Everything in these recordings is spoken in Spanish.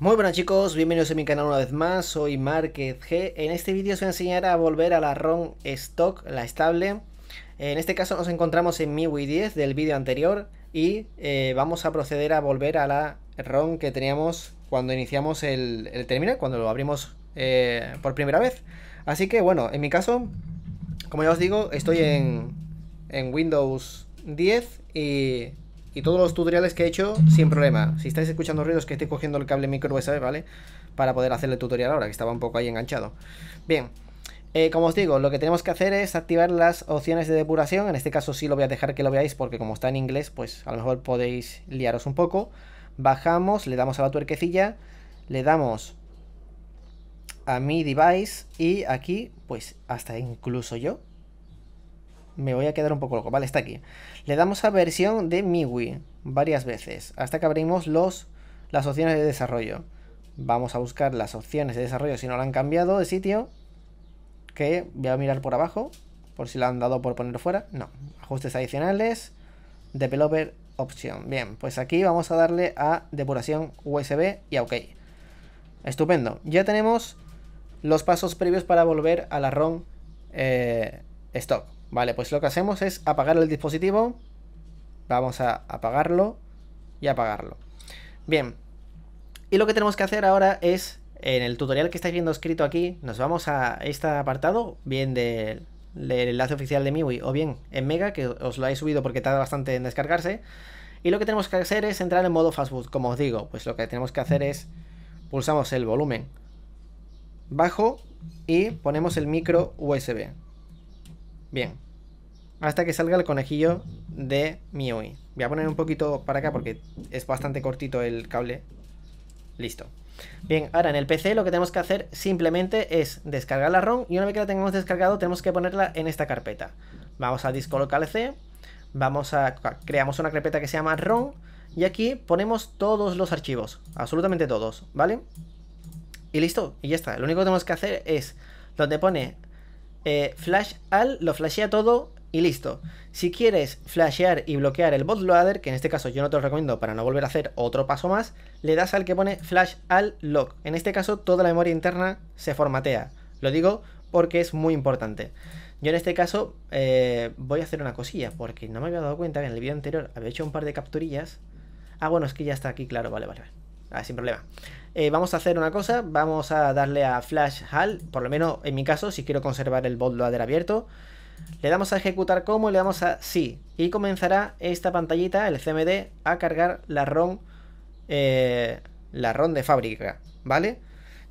Muy buenas chicos, bienvenidos a mi canal una vez más, soy Márquez G. En este vídeo os voy a enseñar a volver a la ROM stock, la estable. En este caso nos encontramos en MIUI 10 del vídeo anterior y eh, vamos a proceder a volver a la ROM que teníamos cuando iniciamos el, terminal, cuando lo abrimos eh, por primera vez. Así que bueno, en mi caso, como ya os digo, estoy en, en Windows 10 y y todos los tutoriales que he hecho sin problema. Si estáis escuchando ruidos, que estoy cogiendo el cable micro USB, ¿vale? Para poder hacer el tutorial ahora, que estaba un poco ahí enganchado. Bien, eh, como os digo, lo que tenemos que hacer es activar las opciones de depuración. En este caso sí lo voy a dejar que lo veáis porque como está en inglés, pues a lo mejor podéis liaros un poco. Bajamos, le damos a la tuerquecilla, le damos a mi device y aquí, pues hasta incluso yo me voy a quedar un poco loco. Vale, está aquí. Le damos a versión de MIUI varias veces, hasta que abrimos los, las opciones de desarrollo. Vamos a buscar las opciones de desarrollo si no la han cambiado de sitio. Que voy a mirar por abajo, por si la han dado por poner fuera. No, ajustes adicionales, developer option. Bien, pues aquí vamos a darle a depuración USB y a OK. Estupendo, ya tenemos los pasos previos para volver a la ROM eh, stock. Vale, pues lo que hacemos es apagar el dispositivo. Vamos a apagarlo y apagarlo. Bien. Y lo que tenemos que hacer ahora es, en el tutorial que estáis viendo escrito aquí, nos vamos a este apartado, bien del enlace oficial de MIUI o bien en Mega, que os lo he subido porque tarda bastante en descargarse. Y lo que tenemos que hacer es entrar en modo fastboot. Como os digo, pues lo que tenemos que hacer es pulsamos el volumen bajo y ponemos el micro USB. Bien. Hasta que salga el conejillo de Miui. Voy a poner un poquito para acá porque es bastante cortito el cable. Listo. Bien, ahora en el PC lo que tenemos que hacer simplemente es descargar la ROM y una vez que la tengamos descargado tenemos que ponerla en esta carpeta. Vamos a disco local C, vamos a creamos una carpeta que se llama ROM y aquí ponemos todos los archivos, absolutamente todos, ¿vale? Y listo, y ya está. Lo único que tenemos que hacer es donde pone eh, flash al lo flashea todo y listo. Si quieres flashear y bloquear el bootloader, que en este caso yo no te lo recomiendo para no volver a hacer otro paso más, le das al que pone flash al lock. En este caso toda la memoria interna se formatea. Lo digo porque es muy importante. Yo en este caso eh, voy a hacer una cosilla, porque no me había dado cuenta que en el vídeo anterior había hecho un par de capturillas. Ah, bueno, es que ya está aquí, claro, vale, vale, vale ah, sin problema. Eh, vamos a hacer una cosa, vamos a darle a Flash Hall por lo menos en mi caso, si quiero conservar el bootloader abierto. Le damos a ejecutar como, le damos a sí, y comenzará esta pantallita, el CMD, a cargar la ROM, eh, la ROM de fábrica, ¿vale?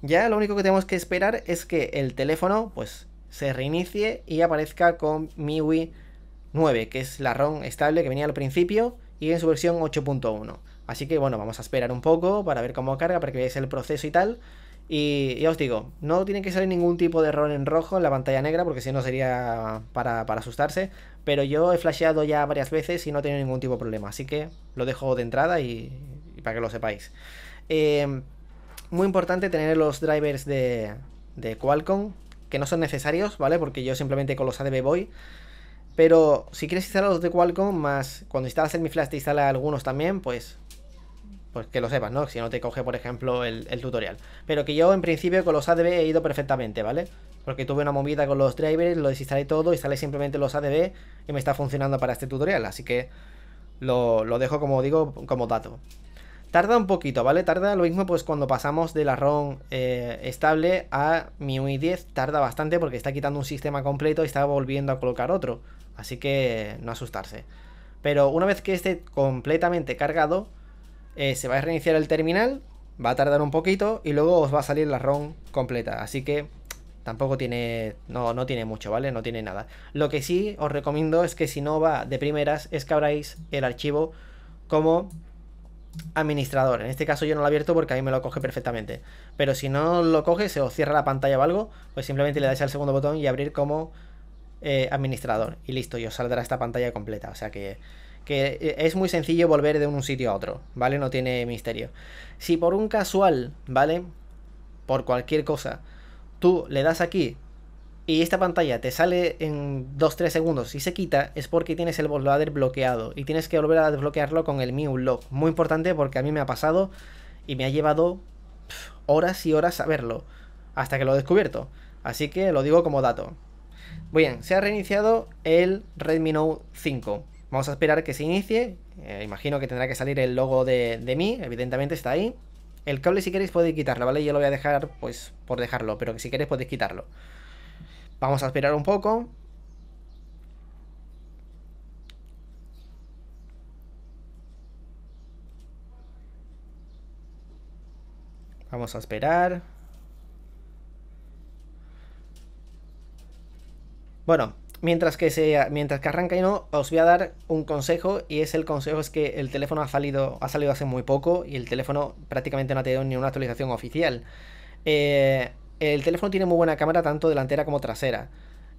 Ya lo único que tenemos que esperar es que el teléfono, pues, se reinicie y aparezca con MIUI 9, que es la ROM estable que venía al principio y en su versión 8.1. Así que bueno, vamos a esperar un poco para ver cómo carga, para que veáis el proceso y tal. Y ya os digo, no tiene que salir ningún tipo de error en rojo en la pantalla negra, porque si no sería para, asustarse. Pero yo he flasheado ya varias veces y no he tenido ningún tipo de problema. Así que lo dejo de entrada y, para que lo sepáis. Em, muy importante tener los drivers de, de Qualcomm, que no son necesarios, ¿vale? Porque yo simplemente con los ADB voy. Pero si quieres instalar los de Qualcomm, más cuando instalas el Mi Flash te instala algunos también, pues pues que lo sepas, ¿no? Si no te coge, por ejemplo, el, tutorial. Pero que yo en principio con los ADB he ido perfectamente, ¿vale? Porque tuve una movida con los drivers, lo desinstalé todo, instalé simplemente los ADB y me está funcionando para este tutorial. Así que lo, dejo, como digo, como dato. Tarda un poquito, ¿vale? Tarda lo mismo pues cuando pasamos de la ROM eh, estable a MIUI 10. Tarda bastante porque está quitando un sistema completo y está volviendo a colocar otro. Así que no asustarse. Pero una vez que esté completamente cargado, eh, se va a reiniciar el terminal, va a tardar un poquito y luego os va a salir la ROM completa. Así que tampoco tiene, no, no tiene mucho, ¿vale? No tiene nada. Lo que sí os recomiendo es que si no va de primeras es que abráis el archivo como administrador. En este caso yo no lo he abierto porque a mí me lo coge perfectamente. Pero si no lo coge, se os cierra la pantalla o algo, pues simplemente le dais al segundo botón y abrir como eh, administrador. Y listo, y os saldrá esta pantalla completa. O sea que que eh, es muy sencillo volver de un sitio a otro, ¿vale? No tiene misterio. Si por un casual, ¿vale? Por cualquier cosa, tú le das aquí y esta pantalla te sale en 2-3 segundos y se quita, es porque tienes el bootloader bloqueado y tienes que volver a desbloquearlo con el mi Lock. Muy importante porque a mí me ha pasado y me ha llevado horas y horas a verlo hasta que lo he descubierto. Así que lo digo como dato. Muy bien, se ha reiniciado el Redmi Note 5. Vamos a esperar que se inicie. Eh, imagino que tendrá que salir el logo de, de mí. Evidentemente está ahí. El cable si queréis podéis quitarlo, ¿vale? Yo lo voy a dejar pues por dejarlo, pero que si queréis podéis quitarlo. Vamos a esperar un poco. Vamos a esperar. Bueno, Mientras que, sea mientras que arranca y no, os voy a dar un consejo y es el consejo es que el teléfono ha salido, ha salido hace muy poco y el teléfono prácticamente no ha tenido ni una actualización oficial. Eh, el teléfono tiene muy buena cámara tanto delantera como trasera.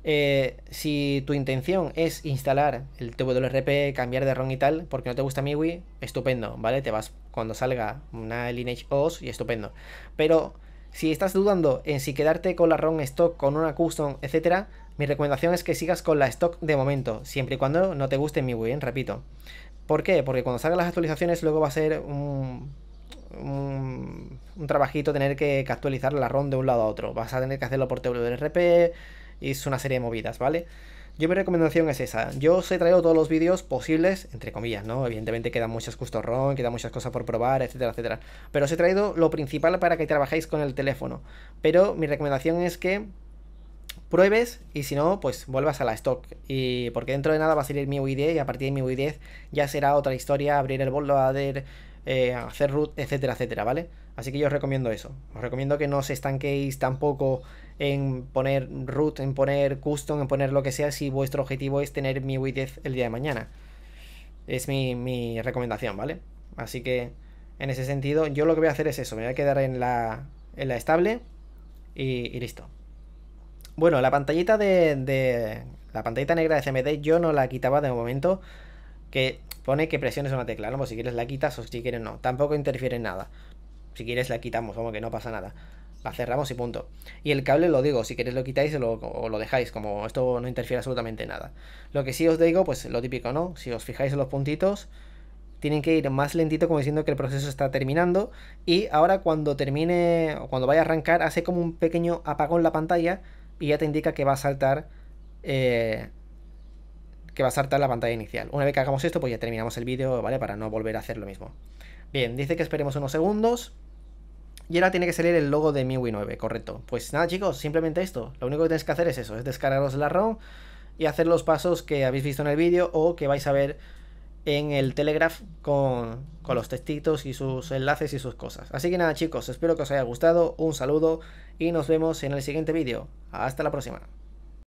Eh, si tu intención es instalar el TWRP, cambiar de ROM y tal, porque no te gusta MIUI, estupendo, ¿vale? Te vas cuando salga una Lineage OS y estupendo. Pero si estás dudando en si quedarte con la ROM stock, con una custom, etcétera, mi recomendación es que sigas con la stock de momento, siempre y cuando no te guste mi Wii, ¿eh? repito. ¿Por qué? Porque cuando salgan las actualizaciones luego va a ser un, un, trabajito tener que, actualizar la ROM de un lado a otro. Vas a tener que hacerlo por WRP y es una serie de movidas, ¿vale? vale yo mi recomendación es esa. Yo os he traído todos los vídeos posibles, entre comillas, ¿no? Evidentemente quedan muchas custom ROM, quedan muchas cosas por probar, etcétera, etcétera. Pero os he traído lo principal para que trabajéis con el teléfono. Pero mi recomendación es que pruebes y si no, pues vuelvas a la stock. Y porque dentro de nada va a salir mi UID y a partir de mi 10 ya será otra historia, abrir el bootloader, eh, hacer root, etcétera, etcétera, ¿vale? Así que yo os recomiendo eso. Os recomiendo que no os estanquéis tampoco en poner root, en poner custom, en poner lo que sea, si vuestro objetivo es tener mi widget el día de mañana. Es mi, recomendación, ¿vale? Así que en ese sentido, yo lo que voy a hacer es eso, me voy a quedar en la, en la estable y, listo. Bueno, la pantallita de, de, La pantallita negra de CMD yo no la quitaba de momento. Que pone que presiones una tecla, ¿no? Pues si quieres la quitas o si quieres no. Tampoco interfiere en nada. Si quieres la quitamos, como que no pasa nada la cerramos y punto. Y el cable lo digo, si queréis lo quitáis o lo, dejáis, como esto no interfiere absolutamente nada. Lo que sí os digo, pues lo típico, ¿no? Si os fijáis en los puntitos, tienen que ir más lentito como diciendo que el proceso está terminando y ahora cuando termine o cuando vaya a arrancar hace como un pequeño apagón la pantalla y ya te indica que va a saltar eh, que va a saltar la pantalla inicial. Una vez que hagamos esto pues ya terminamos el vídeo, ¿vale? Para no volver a hacer lo mismo. Bien, dice que esperemos unos segundos. Y ahora tiene que salir el logo de MIUI 9, correcto. Pues nada chicos, simplemente esto. Lo único que tenéis que hacer es eso, es descargaros la ROM y hacer los pasos que habéis visto en el vídeo o que vais a ver en el Telegraph con, con los textitos y sus enlaces y sus cosas. Así que nada chicos, espero que os haya gustado, un saludo y nos vemos en el siguiente vídeo. Hasta la próxima.